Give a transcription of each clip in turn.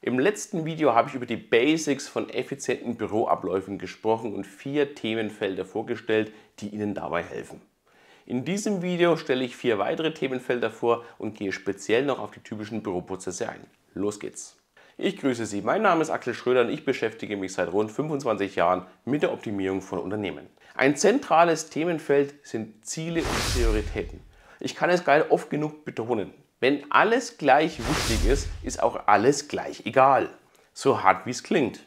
Im letzten Video habe ich über die Basics von effizienten Büroabläufen gesprochen und vier Themenfelder vorgestellt, die Ihnen dabei helfen. In diesem Video stelle ich vier weitere Themenfelder vor und gehe speziell noch auf die typischen Büroprozesse ein. Los geht's! Ich grüße Sie, mein Name ist Axel Schröder und ich beschäftige mich seit rund 25 Jahren mit der Optimierung von Unternehmen. Ein zentrales Themenfeld sind Ziele und Prioritäten. Ich kann es gerade oft genug betonen. Wenn alles gleich wichtig ist, ist auch alles gleich egal. So hart wie es klingt.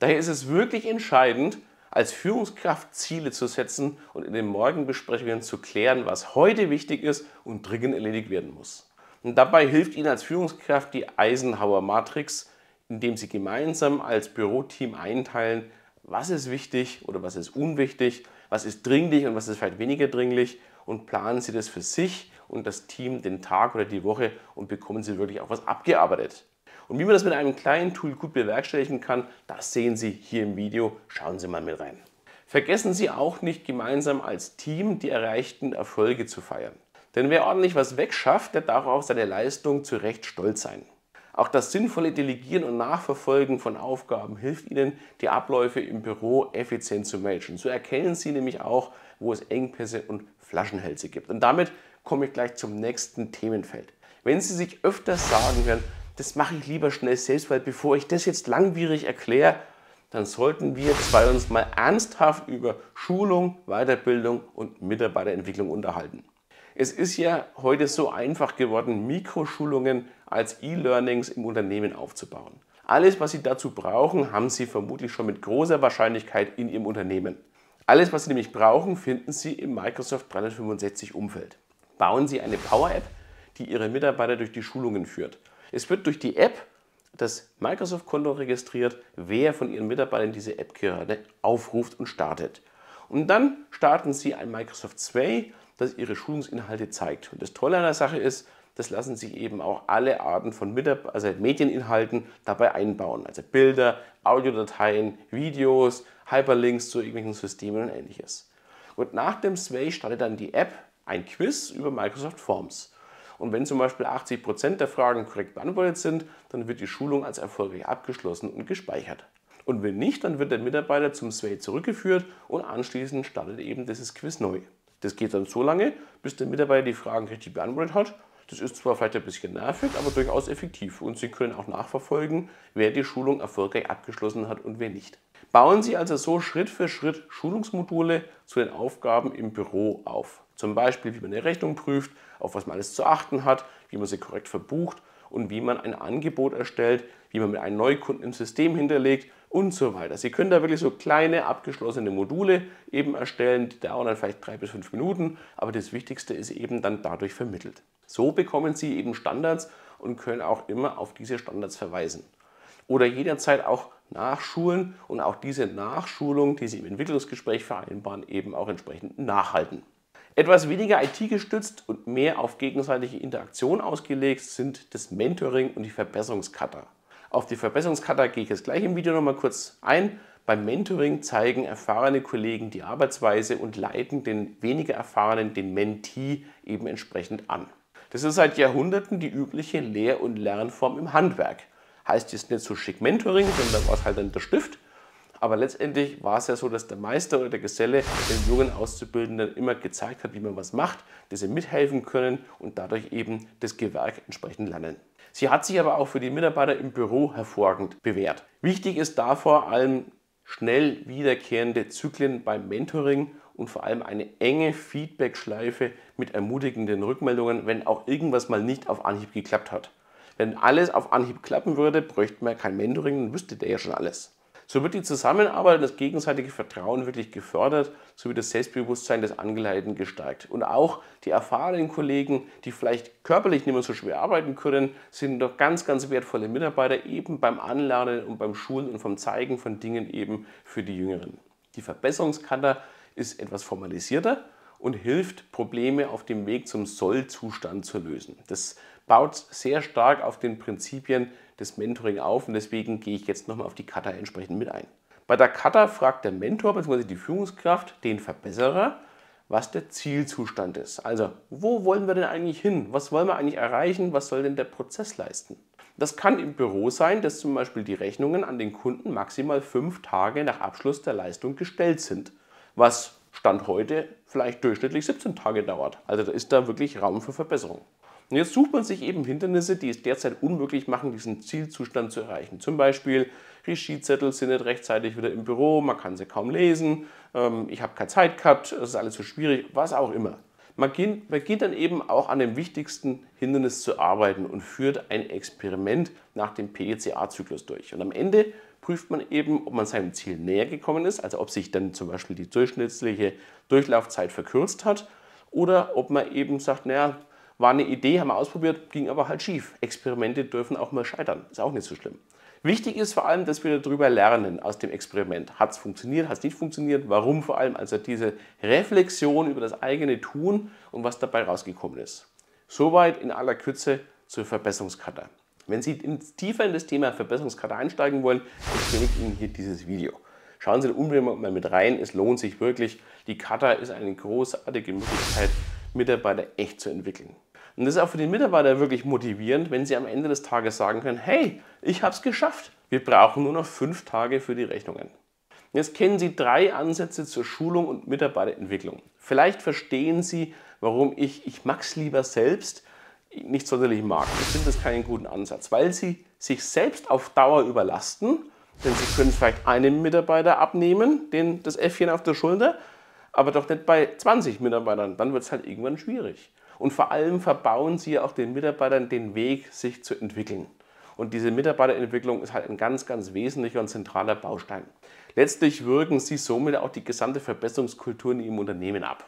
Daher ist es wirklich entscheidend, als Führungskraft Ziele zu setzen und in den Morgenbesprechungen zu klären, was heute wichtig ist und dringend erledigt werden muss. Und dabei hilft Ihnen als Führungskraft die Eisenhower Matrix, indem Sie gemeinsam als Büroteam einteilen, was ist wichtig oder was ist unwichtig, was ist dringlich und was ist vielleicht weniger dringlich und planen Sie das für sich und das Team den Tag oder die Woche und bekommen Sie wirklich auch was abgearbeitet. Und wie man das mit einem kleinen Tool gut bewerkstelligen kann, das sehen Sie hier im Video. Schauen Sie mal mit rein. Vergessen Sie auch nicht, gemeinsam als Team die erreichten Erfolge zu feiern. Denn wer ordentlich was wegschafft, der darf auf seine Leistung zu Recht stolz sein. Auch das sinnvolle Delegieren und Nachverfolgen von Aufgaben hilft Ihnen, die Abläufe im Büro effizient zu managen. So erkennen Sie nämlich auch, wo es Engpässe und Flaschenhälse gibt. Und damit komme ich gleich zum nächsten Themenfeld. Wenn Sie sich öfters sagen werden, das mache ich lieber schnell selbst, weil bevor ich das jetzt langwierig erkläre, dann sollten wir zwei uns mal ernsthaft über Schulung, Weiterbildung und Mitarbeiterentwicklung unterhalten. Es ist ja heute so einfach geworden, Mikroschulungen als E-Learnings im Unternehmen aufzubauen. Alles, was Sie dazu brauchen, haben Sie vermutlich schon mit großer Wahrscheinlichkeit in Ihrem Unternehmen. Alles, was Sie nämlich brauchen, finden Sie im Microsoft 365 Umfeld bauen Sie eine Power-App, die Ihre Mitarbeiter durch die Schulungen führt. Es wird durch die App das Microsoft-Konto registriert, wer von Ihren Mitarbeitern diese App gerade aufruft und startet. Und dann starten Sie ein Microsoft Sway, das Ihre Schulungsinhalte zeigt. Und das Tolle an der Sache ist, das lassen sich eben auch alle Arten von Mitab also Medieninhalten dabei einbauen. Also Bilder, Audiodateien, Videos, Hyperlinks zu irgendwelchen Systemen und ähnliches. Und nach dem Sway startet dann die App ein Quiz über Microsoft Forms. Und wenn zum Beispiel 80% der Fragen korrekt beantwortet sind, dann wird die Schulung als erfolgreich abgeschlossen und gespeichert. Und wenn nicht, dann wird der Mitarbeiter zum Sway zurückgeführt und anschließend startet eben dieses Quiz neu. Das geht dann so lange, bis der Mitarbeiter die Fragen richtig beantwortet hat. Das ist zwar vielleicht ein bisschen nervig, aber durchaus effektiv und Sie können auch nachverfolgen, wer die Schulung erfolgreich abgeschlossen hat und wer nicht. Bauen Sie also so Schritt für Schritt Schulungsmodule zu den Aufgaben im Büro auf. Zum Beispiel, wie man eine Rechnung prüft, auf was man alles zu achten hat, wie man sie korrekt verbucht und wie man ein Angebot erstellt, wie man mit einem Neukunden im System hinterlegt und so weiter. Sie können da wirklich so kleine abgeschlossene Module eben erstellen, die dauern dann vielleicht drei bis fünf Minuten, aber das Wichtigste ist eben dann dadurch vermittelt. So bekommen Sie eben Standards und können auch immer auf diese Standards verweisen. Oder jederzeit auch nachschulen und auch diese Nachschulung, die Sie im Entwicklungsgespräch vereinbaren, eben auch entsprechend nachhalten. Etwas weniger IT-gestützt und mehr auf gegenseitige Interaktion ausgelegt sind das Mentoring und die Verbesserungskata. Auf die Verbesserungskata gehe ich jetzt gleich im Video nochmal kurz ein. Beim Mentoring zeigen erfahrene Kollegen die Arbeitsweise und leiten den weniger erfahrenen, den Mentee, eben entsprechend an. Das ist seit Jahrhunderten die übliche Lehr- und Lernform im Handwerk. Heißt jetzt nicht so schick Mentoring, sondern da war halt dann der Stift, aber letztendlich war es ja so, dass der Meister oder der Geselle den jungen Auszubildenden immer gezeigt hat, wie man was macht, dass sie mithelfen können und dadurch eben das Gewerk entsprechend lernen. Sie hat sich aber auch für die Mitarbeiter im Büro hervorragend bewährt. Wichtig ist da vor allem schnell wiederkehrende Zyklen beim Mentoring und vor allem eine enge Feedback-Schleife mit ermutigenden Rückmeldungen, wenn auch irgendwas mal nicht auf Anhieb geklappt hat. Wenn alles auf Anhieb klappen würde, bräuchte man kein Mentoring, dann wüsste der ja schon alles. So wird die Zusammenarbeit und das gegenseitige Vertrauen wirklich gefördert, sowie das Selbstbewusstsein des Angeleiteten gestärkt. Und auch die erfahrenen Kollegen, die vielleicht körperlich nicht mehr so schwer arbeiten können, sind doch ganz, ganz wertvolle Mitarbeiter eben beim Anlernen und beim Schulen und vom Zeigen von Dingen eben für die Jüngeren. Die Verbesserungskante ist etwas formalisierter und hilft, Probleme auf dem Weg zum Sollzustand zu lösen. Das baut sehr stark auf den Prinzipien des Mentoring auf und deswegen gehe ich jetzt nochmal auf die Kata entsprechend mit ein. Bei der Kata fragt der Mentor bzw. die Führungskraft den Verbesserer, was der Zielzustand ist. Also, wo wollen wir denn eigentlich hin? Was wollen wir eigentlich erreichen? Was soll denn der Prozess leisten? Das kann im Büro sein, dass zum Beispiel die Rechnungen an den Kunden maximal fünf Tage nach Abschluss der Leistung gestellt sind, was Stand heute vielleicht durchschnittlich 17 Tage dauert. Also da ist da wirklich Raum für Verbesserung. Und jetzt sucht man sich eben Hindernisse, die es derzeit unmöglich machen, diesen Zielzustand zu erreichen. Zum Beispiel, Regiezettel sind nicht rechtzeitig wieder im Büro, man kann sie kaum lesen, ähm, ich habe keine Zeit gehabt, es ist alles so schwierig, was auch immer. Man geht, man geht, dann eben auch an dem wichtigsten Hindernis zu arbeiten und führt ein Experiment nach dem PDCA-Zyklus e durch. Und am Ende prüft man eben, ob man seinem Ziel näher gekommen ist, also ob sich dann zum Beispiel die durchschnittliche Durchlaufzeit verkürzt hat oder ob man eben sagt, naja, war eine Idee, haben wir ausprobiert, ging aber halt schief. Experimente dürfen auch mal scheitern, ist auch nicht so schlimm. Wichtig ist vor allem, dass wir darüber lernen aus dem Experiment. Hat es funktioniert, hat es nicht funktioniert, warum vor allem, also diese Reflexion über das eigene Tun und was dabei rausgekommen ist. Soweit in aller Kürze zur Verbesserungskarte. Wenn Sie tiefer in das Thema Verbesserungskarte einsteigen wollen, empfehle ich Ihnen hier dieses Video. Schauen Sie unbedingt mal mit rein, es lohnt sich wirklich. Die Kata ist eine großartige Möglichkeit, Mitarbeiter echt zu entwickeln. Und das ist auch für die Mitarbeiter wirklich motivierend, wenn sie am Ende des Tages sagen können, hey, ich habe es geschafft. Wir brauchen nur noch fünf Tage für die Rechnungen. Jetzt kennen Sie drei Ansätze zur Schulung und Mitarbeiterentwicklung. Vielleicht verstehen Sie, warum ich, ich mag's lieber selbst, nicht sonderlich mag. Ich finde das keinen guten Ansatz, weil Sie sich selbst auf Dauer überlasten, denn Sie können vielleicht einem Mitarbeiter abnehmen, den, das Äffchen auf der Schulter, aber doch nicht bei 20 Mitarbeitern. Dann wird es halt irgendwann schwierig. Und vor allem verbauen sie auch den Mitarbeitern den Weg, sich zu entwickeln. Und diese Mitarbeiterentwicklung ist halt ein ganz, ganz wesentlicher und zentraler Baustein. Letztlich wirken sie somit auch die gesamte Verbesserungskultur in ihrem Unternehmen ab.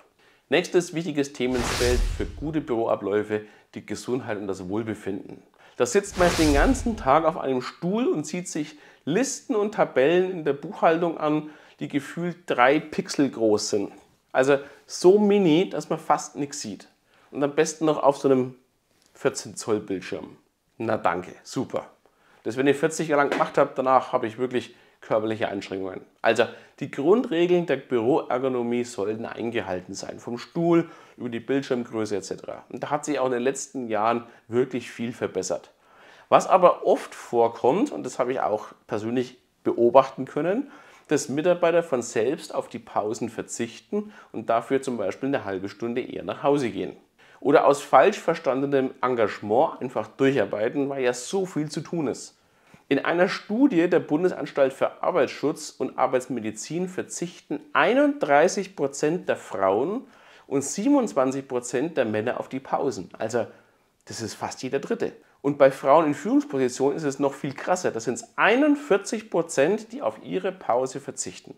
Nächstes wichtiges Themenfeld für gute Büroabläufe, die Gesundheit und das Wohlbefinden. Da sitzt man den ganzen Tag auf einem Stuhl und sieht sich Listen und Tabellen in der Buchhaltung an, die gefühlt drei Pixel groß sind. Also so mini, dass man fast nichts sieht. Und am besten noch auf so einem 14 Zoll Bildschirm. Na danke, super. Das, wenn ihr 40 Jahre lang gemacht habt, danach habe ich wirklich körperliche Einschränkungen. Also die Grundregeln der Büroergonomie sollten eingehalten sein, vom Stuhl über die Bildschirmgröße etc. Und da hat sich auch in den letzten Jahren wirklich viel verbessert. Was aber oft vorkommt, und das habe ich auch persönlich beobachten können, dass Mitarbeiter von selbst auf die Pausen verzichten und dafür zum Beispiel eine halbe Stunde eher nach Hause gehen oder aus falsch verstandenem Engagement einfach durcharbeiten, weil ja so viel zu tun ist. In einer Studie der Bundesanstalt für Arbeitsschutz und Arbeitsmedizin verzichten 31% Prozent der Frauen und 27% Prozent der Männer auf die Pausen. Also das ist fast jeder Dritte. Und bei Frauen in Führungspositionen ist es noch viel krasser. Das sind 41 Prozent, die auf ihre Pause verzichten.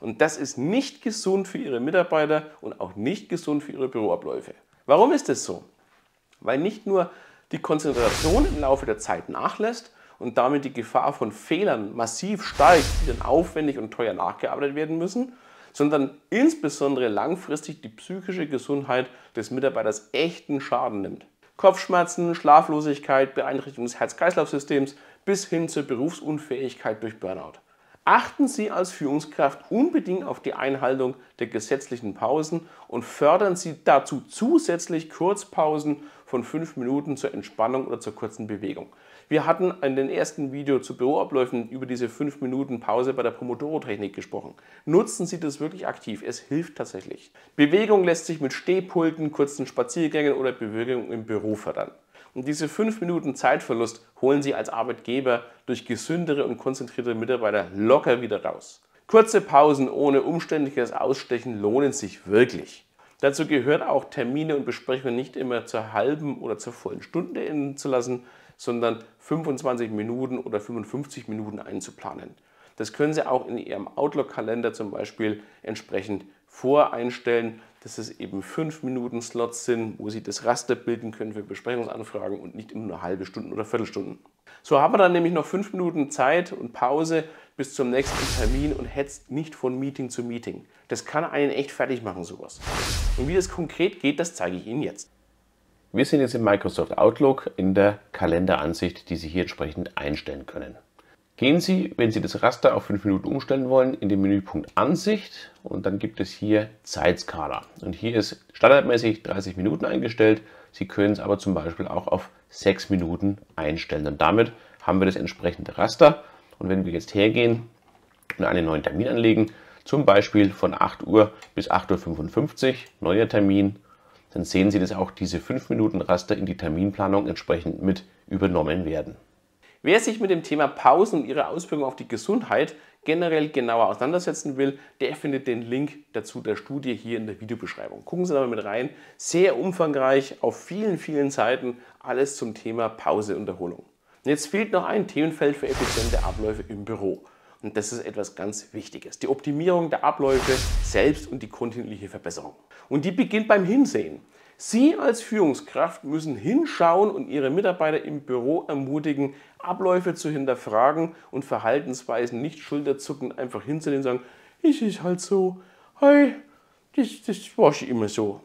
Und das ist nicht gesund für Ihre Mitarbeiter und auch nicht gesund für Ihre Büroabläufe. Warum ist das so? Weil nicht nur die Konzentration im Laufe der Zeit nachlässt und damit die Gefahr von Fehlern massiv steigt, die dann aufwendig und teuer nachgearbeitet werden müssen, sondern insbesondere langfristig die psychische Gesundheit des Mitarbeiters echten Schaden nimmt. Kopfschmerzen, Schlaflosigkeit, Beeinträchtigung des Herz-Kreislauf-Systems bis hin zur Berufsunfähigkeit durch Burnout. Achten Sie als Führungskraft unbedingt auf die Einhaltung der gesetzlichen Pausen und fördern Sie dazu zusätzlich Kurzpausen von 5 Minuten zur Entspannung oder zur kurzen Bewegung. Wir hatten in den ersten Video zu Büroabläufen über diese 5 Minuten Pause bei der Pomodoro-Technik gesprochen. Nutzen Sie das wirklich aktiv, es hilft tatsächlich. Bewegung lässt sich mit Stehpulten, kurzen Spaziergängen oder Bewegung im Büro fördern. Und diese fünf Minuten Zeitverlust holen Sie als Arbeitgeber durch gesündere und konzentrierte Mitarbeiter locker wieder raus. Kurze Pausen ohne umständliches Ausstechen lohnen sich wirklich. Dazu gehört auch, Termine und Besprechungen nicht immer zur halben oder zur vollen Stunde enden zu lassen, sondern 25 Minuten oder 55 Minuten einzuplanen. Das können Sie auch in Ihrem Outlook-Kalender zum Beispiel entsprechend voreinstellen, dass es eben 5-Minuten-Slots sind, wo Sie das Raster bilden können für Besprechungsanfragen und nicht immer nur halbe Stunden oder Viertelstunden. So haben wir dann nämlich noch 5 Minuten Zeit und Pause bis zum nächsten Termin und hetzt nicht von Meeting zu Meeting. Das kann einen echt fertig machen, sowas. Und wie das konkret geht, das zeige ich Ihnen jetzt. Wir sind jetzt in Microsoft Outlook in der Kalenderansicht, die Sie hier entsprechend einstellen können. Gehen Sie, wenn Sie das Raster auf 5 Minuten umstellen wollen, in den Menüpunkt Ansicht und dann gibt es hier Zeitskala. Und hier ist standardmäßig 30 Minuten eingestellt. Sie können es aber zum Beispiel auch auf 6 Minuten einstellen. Und damit haben wir das entsprechende Raster. Und wenn wir jetzt hergehen und einen neuen Termin anlegen, zum Beispiel von 8 Uhr bis 8.55 Uhr, neuer Termin, dann sehen Sie, dass auch diese 5 Minuten Raster in die Terminplanung entsprechend mit übernommen werden. Wer sich mit dem Thema Pausen und ihre Auswirkungen auf die Gesundheit generell genauer auseinandersetzen will, der findet den Link dazu der Studie hier in der Videobeschreibung. Gucken Sie da mal mit rein. Sehr umfangreich, auf vielen, vielen Seiten, alles zum Thema Pause und Erholung. Und jetzt fehlt noch ein Themenfeld für effiziente Abläufe im Büro. Und das ist etwas ganz Wichtiges. Die Optimierung der Abläufe selbst und die kontinuierliche Verbesserung. Und die beginnt beim Hinsehen. Sie als Führungskraft müssen hinschauen und Ihre Mitarbeiter im Büro ermutigen, Abläufe zu hinterfragen und Verhaltensweisen nicht schulterzuckend einfach hinzunehmen und sagen, ich ist halt so, hey, das, das war schon immer so.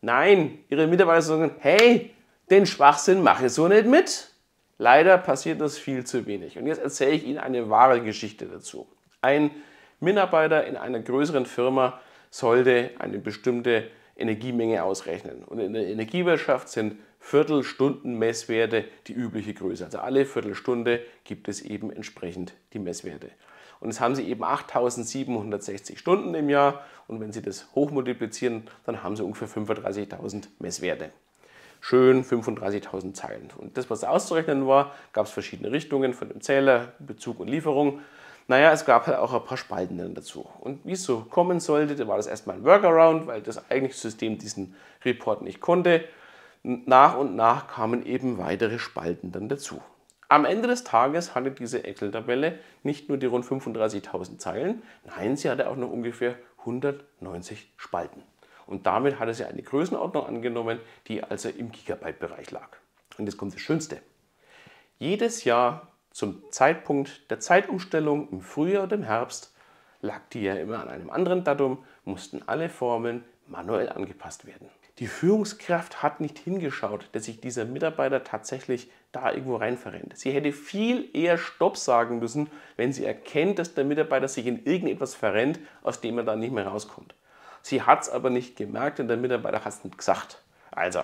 Nein, Ihre Mitarbeiter sagen, hey, den Schwachsinn mache ich so nicht mit. Leider passiert das viel zu wenig. Und jetzt erzähle ich Ihnen eine wahre Geschichte dazu. Ein Mitarbeiter in einer größeren Firma sollte eine bestimmte Energiemenge ausrechnen. Und in der Energiewirtschaft sind Viertelstunden-Messwerte die übliche Größe. Also alle Viertelstunde gibt es eben entsprechend die Messwerte. Und jetzt haben Sie eben 8760 Stunden im Jahr und wenn Sie das hochmultiplizieren, dann haben Sie ungefähr 35.000 Messwerte. Schön 35.000 Zeilen. Und das, was auszurechnen war, gab es verschiedene Richtungen von dem Zähler, Bezug und Lieferung. Naja, es gab halt auch ein paar Spalten dann dazu. Und wie es so kommen sollte, da war das erstmal ein Workaround, weil das eigentliche System diesen Report nicht konnte. Nach und nach kamen eben weitere Spalten dann dazu. Am Ende des Tages hatte diese Excel-Tabelle nicht nur die rund 35.000 Zeilen, nein, sie hatte auch noch ungefähr 190 Spalten. Und damit hatte sie eine Größenordnung angenommen, die also im Gigabyte-Bereich lag. Und jetzt kommt das Schönste. Jedes Jahr zum Zeitpunkt der Zeitumstellung im Frühjahr und im Herbst lag die ja immer an einem anderen Datum, mussten alle Formeln manuell angepasst werden. Die Führungskraft hat nicht hingeschaut, dass sich dieser Mitarbeiter tatsächlich da irgendwo rein verrennt. Sie hätte viel eher Stopp sagen müssen, wenn sie erkennt, dass der Mitarbeiter sich in irgendetwas verrennt, aus dem er dann nicht mehr rauskommt. Sie hat es aber nicht gemerkt und der Mitarbeiter hat es nicht gesagt. Also,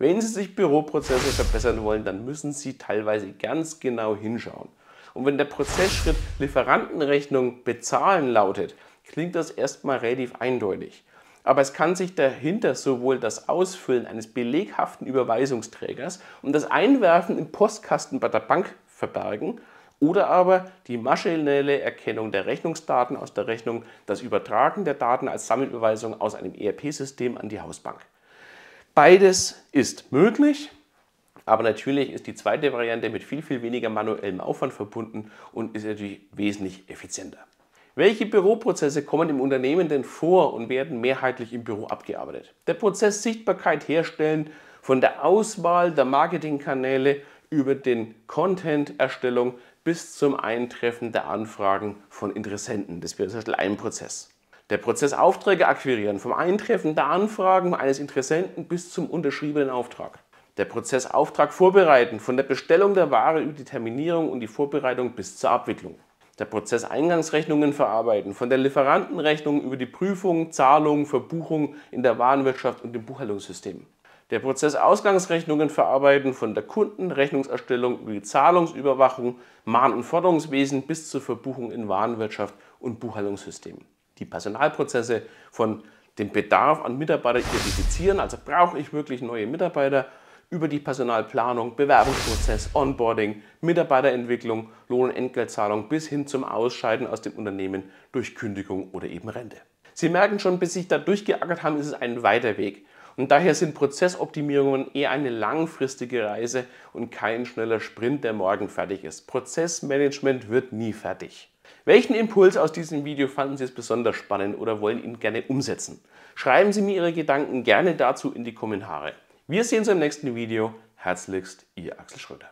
wenn Sie sich Büroprozesse verbessern wollen, dann müssen Sie teilweise ganz genau hinschauen. Und wenn der Prozessschritt Lieferantenrechnung bezahlen lautet, klingt das erstmal relativ eindeutig. Aber es kann sich dahinter sowohl das Ausfüllen eines beleghaften Überweisungsträgers und das Einwerfen im Postkasten bei der Bank verbergen oder aber die maschinelle Erkennung der Rechnungsdaten aus der Rechnung, das Übertragen der Daten als Sammelüberweisung aus einem ERP-System an die Hausbank. Beides ist möglich, aber natürlich ist die zweite Variante mit viel, viel weniger manuellem Aufwand verbunden und ist natürlich wesentlich effizienter. Welche Büroprozesse kommen im Unternehmen denn vor und werden mehrheitlich im Büro abgearbeitet? Der Prozess Sichtbarkeit herstellen, von der Auswahl der Marketingkanäle über den Content-Erstellung bis zum Eintreffen der Anfragen von Interessenten. Das wäre zum Beispiel ein Prozess. Der Prozess Aufträge akquirieren, vom Eintreffen der Anfragen eines Interessenten bis zum unterschriebenen Auftrag. Der Prozess Auftrag vorbereiten, von der Bestellung der Ware über die Terminierung und die Vorbereitung bis zur Abwicklung. Der Prozess Eingangsrechnungen verarbeiten, von der Lieferantenrechnung über die Prüfung, Zahlung, Verbuchung in der Warenwirtschaft und dem Buchhaltungssystem. Der Prozess Ausgangsrechnungen verarbeiten, von der Kundenrechnungserstellung über die Zahlungsüberwachung, Mahn- und Forderungswesen bis zur Verbuchung in Warenwirtschaft und Buchhaltungssystem die Personalprozesse von dem Bedarf an Mitarbeitern identifizieren. Also brauche ich wirklich neue Mitarbeiter über die Personalplanung, Bewerbungsprozess, Onboarding, Mitarbeiterentwicklung, Lohn- und Entgeltzahlung bis hin zum Ausscheiden aus dem Unternehmen durch Kündigung oder eben Rente. Sie merken schon, bis sich da durchgeackert haben, ist es ein weiter Weg. Und daher sind Prozessoptimierungen eher eine langfristige Reise und kein schneller Sprint, der morgen fertig ist. Prozessmanagement wird nie fertig. Welchen Impuls aus diesem Video fanden Sie es besonders spannend oder wollen ihn gerne umsetzen? Schreiben Sie mir Ihre Gedanken gerne dazu in die Kommentare. Wir sehen uns im nächsten Video. Herzlichst, Ihr Axel Schröder.